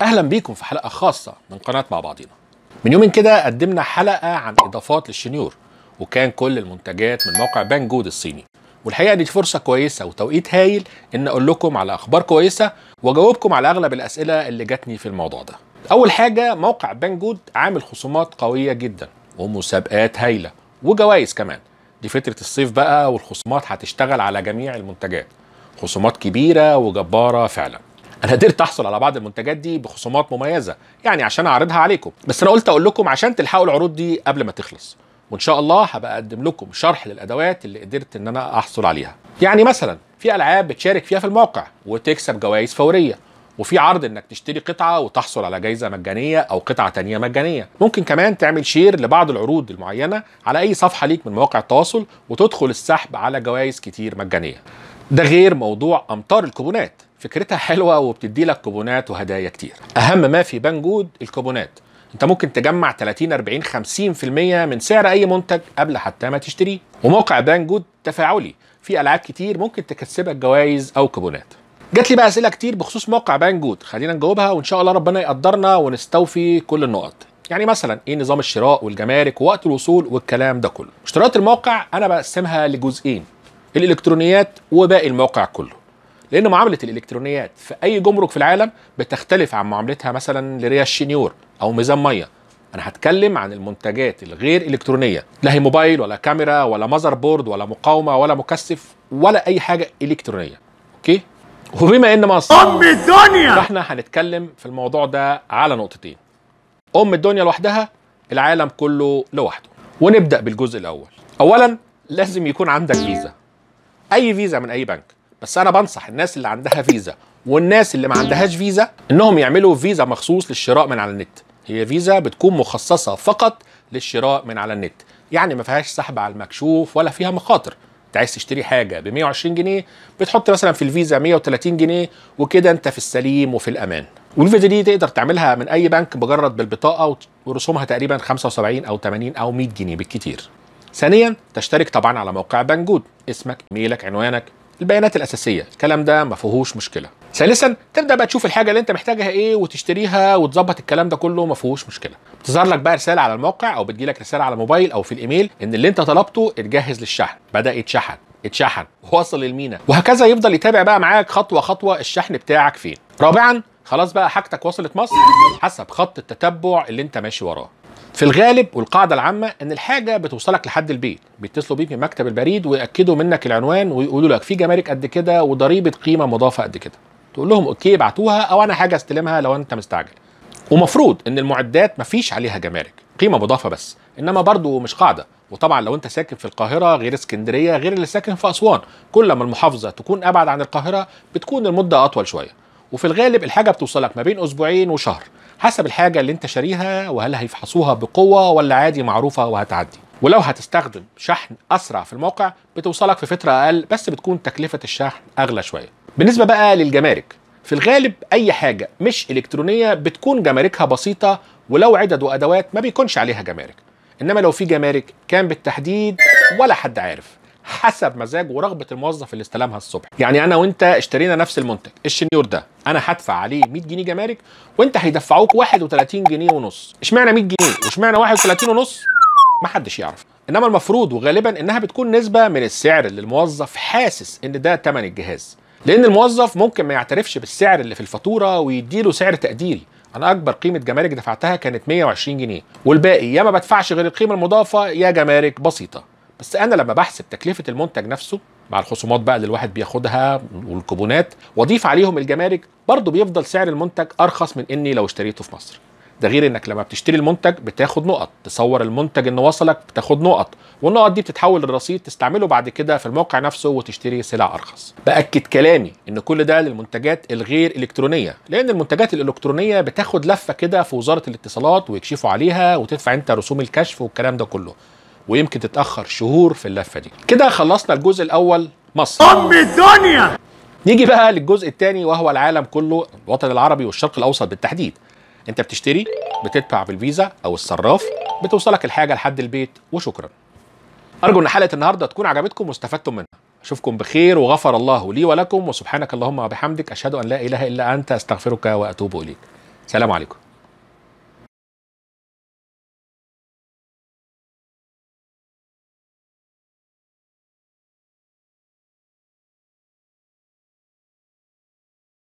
اهلا بيكم في حلقه خاصه من قناه مع بعضينا من يومين كده قدمنا حلقه عن اضافات للشنيور وكان كل المنتجات من موقع بانجود الصيني والحقيقه دي فرصه كويسه وتوقيت هايل ان اقول لكم على اخبار كويسه واجاوبكم على اغلب الاسئله اللي جاتني في الموضوع ده اول حاجه موقع بانجود عامل خصومات قويه جدا ومسابقات هايله وجوائز كمان دي فتره الصيف بقى والخصومات هتشتغل على جميع المنتجات خصومات كبيره وجباره فعلا انا قدرت احصل على بعض المنتجات دي بخصومات مميزه يعني عشان اعرضها عليكم بس انا قلت اقول لكم عشان تلحقوا العروض دي قبل ما تخلص وان شاء الله هبقى اقدم لكم شرح للادوات اللي قدرت ان انا احصل عليها يعني مثلا في العاب بتشارك فيها في الموقع وتكسب جوائز فوريه وفي عرض انك تشتري قطعه وتحصل على جائزه مجانيه او قطعه تانية مجانيه ممكن كمان تعمل شير لبعض العروض المعينه على اي صفحه ليك من مواقع التواصل وتدخل السحب على جوائز كتير مجانيه ده غير موضوع امطار الكوبونات فكرتها حلوه وبتدي لك كوبونات وهدايا كتير اهم ما في بنجود الكوبونات انت ممكن تجمع 30 40 50% من سعر اي منتج قبل حتى ما تشتريه وموقع بانجود تفاعلي في العاب كتير ممكن تكسبك جوائز او كوبونات جات لي بقى اسئله كتير بخصوص موقع بانجود خلينا نجاوبها وان شاء الله ربنا يقدرنا ونستوفي كل النقط يعني مثلا ايه نظام الشراء والجمارك ووقت الوصول والكلام ده كله اشتراط الموقع انا بقسمها لجزئين الالكترونيات وباقي الموقع كله لان معامله الالكترونيات في اي جمرك في العالم بتختلف عن معاملتها مثلا لريال شنيور او ميزان ميه انا هتكلم عن المنتجات الغير الكترونيه لا هي موبايل ولا كاميرا ولا ماذر بورد ولا مقاومه ولا مكثف ولا اي حاجه الكترونيه اوكي وبما ان مصر ام الدنيا فاحنا هنتكلم في الموضوع ده على نقطتين ام الدنيا لوحدها العالم كله لوحده ونبدا بالجزء الاول اولا لازم يكون عندك فيزا اي فيزا من اي بنك بس انا بنصح الناس اللي عندها فيزا والناس اللي ما عندهاش فيزا انهم يعملوا فيزا مخصوص للشراء من على النت هي فيزا بتكون مخصصه فقط للشراء من على النت يعني ما فيهاش سحب على المكشوف ولا فيها مخاطر انت عايز تشتري حاجه ب 120 جنيه بتحط مثلا في الفيزا 130 جنيه وكده انت في السليم وفي الامان والفيزا دي تقدر تعملها من اي بنك مجرد بالبطاقه ورسومها تقريبا 75 او 80 او 100 جنيه بالكتير ثانيا تشترك طبعا على موقع بنجود اسمك ايميلك عنوانك البيانات الاساسيه الكلام ده ما فيهوش مشكله ثالثا تبدا بقى تشوف الحاجه اللي انت محتاجها ايه وتشتريها وتظبط الكلام ده كله ما فيهوش مشكله بتظهر لك بقى رساله على الموقع او بتجي لك رساله على الموبايل او في الايميل ان اللي انت طلبته اتجهز للشحن بدا يتشحن اتشحن ووصل للمينا وهكذا يفضل يتابع بقى معاك خطوه خطوه الشحن بتاعك فين رابعا خلاص بقى حاجتك وصلت مصر حسب خط التتبع اللي انت ماشي وراه في الغالب والقاعده العامه ان الحاجه بتوصلك لحد البيت بيتصلوا بيك من مكتب البريد وياكدوا منك العنوان ويقولوا لك في جمارك قد كده وضريبه قيمه مضافه قد كده تقول لهم اوكي ابعتوها او انا حاجه استلمها لو انت مستعجل ومفروض ان المعدات مفيش عليها جمارك قيمه مضافه بس انما برضو مش قاعده وطبعا لو انت ساكن في القاهره غير اسكندريه غير اللي ساكن في اسوان كل ما المحافظه تكون ابعد عن القاهره بتكون المده اطول شويه وفي الغالب الحاجه بتوصلك ما بين اسبوعين وشهر حسب الحاجه اللي انت شاريها وهل هيفحصوها بقوه ولا عادي معروفه وهتعدي ولو هتستخدم شحن اسرع في الموقع بتوصلك في فتره اقل بس بتكون تكلفه الشحن اغلى شويه بالنسبه بقى للجمارك في الغالب اي حاجه مش الكترونيه بتكون جماركها بسيطه ولو عدد وادوات ما بيكونش عليها جمارك انما لو في جمارك كان بالتحديد ولا حد عارف حسب مزاج ورغبه الموظف اللي استلمها الصبح يعني انا وانت اشترينا نفس المنتج الشنيور ده انا هدفع عليه 100 جنيه جمارك وانت هيدفعوك 31 جنيه ونص اشمعنى 100 جنيه واشمعنى 31 ونص ما حدش يعرف انما المفروض وغالبا انها بتكون نسبه من السعر اللي الموظف حاسس ان ده ثمن الجهاز لان الموظف ممكن ما يعترفش بالسعر اللي في الفاتوره ويديله سعر تقديري انا اكبر قيمه جمارك دفعتها كانت 120 جنيه والباقي يا ما بدفعش غير القيمه المضافه يا جمارك بسيطه بس انا لما بحسب تكلفه المنتج نفسه مع الخصومات بقى اللي الواحد بياخدها والكوبونات واضيف عليهم الجمارك برضه بيفضل سعر المنتج ارخص من اني لو اشتريته في مصر ده غير انك لما بتشتري المنتج بتاخد نقط تصور المنتج انه وصلك بتاخد نقط والنقط دي بتتحول للرصيد تستعمله بعد كده في الموقع نفسه وتشتري سلع ارخص باكد كلامي ان كل ده للمنتجات الغير الكترونيه لان المنتجات الالكترونيه بتاخد لفه كده في وزاره الاتصالات ويكشفوا عليها وتدفع انت رسوم الكشف والكلام ده كله ويمكن تتاخر شهور في اللفه دي كده خلصنا الجزء الاول مصر ام الدنيا نيجي بقى للجزء الثاني وهو العالم كله الوطن العربي والشرق الاوسط بالتحديد انت بتشتري بتدفع بالفيزا او الصراف بتوصلك الحاجه لحد البيت وشكرا ارجو ان حلقه النهارده تكون عجبتكم واستفدتم منها اشوفكم بخير وغفر الله لي ولكم وسبحانك اللهم وبحمدك اشهد ان لا اله الا انت استغفرك واتوب اليك سلام عليكم